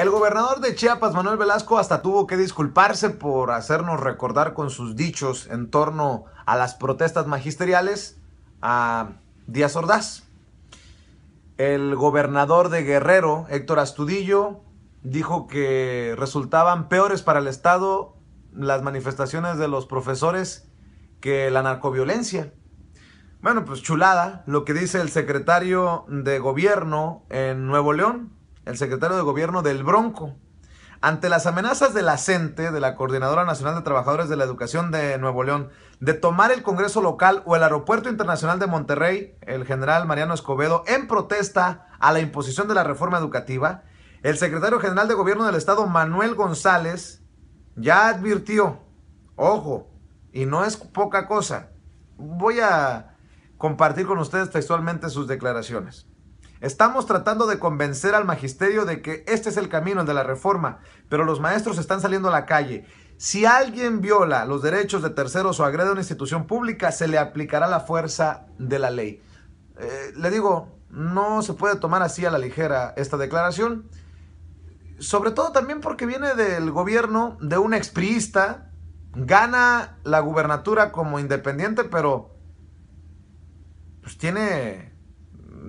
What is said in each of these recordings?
El gobernador de Chiapas, Manuel Velasco, hasta tuvo que disculparse por hacernos recordar con sus dichos en torno a las protestas magisteriales a Díaz Ordaz. El gobernador de Guerrero, Héctor Astudillo, dijo que resultaban peores para el Estado las manifestaciones de los profesores que la narcoviolencia. Bueno, pues chulada lo que dice el secretario de gobierno en Nuevo León, el secretario de gobierno del Bronco. Ante las amenazas de la CENTE, de la Coordinadora Nacional de Trabajadores de la Educación de Nuevo León, de tomar el Congreso local o el Aeropuerto Internacional de Monterrey, el general Mariano Escobedo, en protesta a la imposición de la reforma educativa, el secretario general de Gobierno del Estado, Manuel González, ya advirtió, ojo, y no es poca cosa, voy a compartir con ustedes textualmente sus declaraciones. Estamos tratando de convencer al magisterio de que este es el camino, el de la reforma, pero los maestros están saliendo a la calle. Si alguien viola los derechos de terceros o agrede a una institución pública, se le aplicará la fuerza de la ley. Eh, le digo, no se puede tomar así a la ligera esta declaración, sobre todo también porque viene del gobierno de un expriista, gana la gubernatura como independiente, pero pues tiene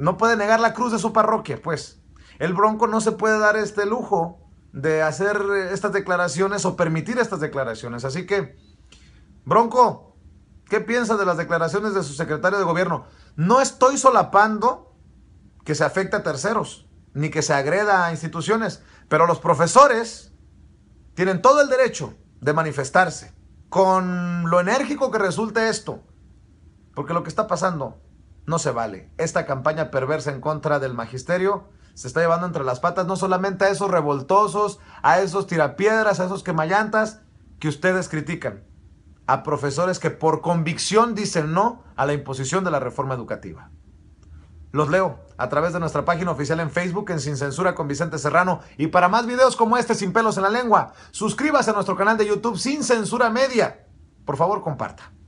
no puede negar la cruz de su parroquia, pues. El Bronco no se puede dar este lujo de hacer estas declaraciones o permitir estas declaraciones. Así que, Bronco, ¿qué piensa de las declaraciones de su secretario de gobierno? No estoy solapando que se afecte a terceros, ni que se agreda a instituciones, pero los profesores tienen todo el derecho de manifestarse con lo enérgico que resulte esto, porque lo que está pasando no se vale. Esta campaña perversa en contra del magisterio se está llevando entre las patas no solamente a esos revoltosos, a esos tirapiedras, a esos quemallantas que ustedes critican, a profesores que por convicción dicen no a la imposición de la reforma educativa. Los leo a través de nuestra página oficial en Facebook en Sin Censura con Vicente Serrano. Y para más videos como este sin pelos en la lengua, suscríbase a nuestro canal de YouTube Sin Censura Media. Por favor, comparta.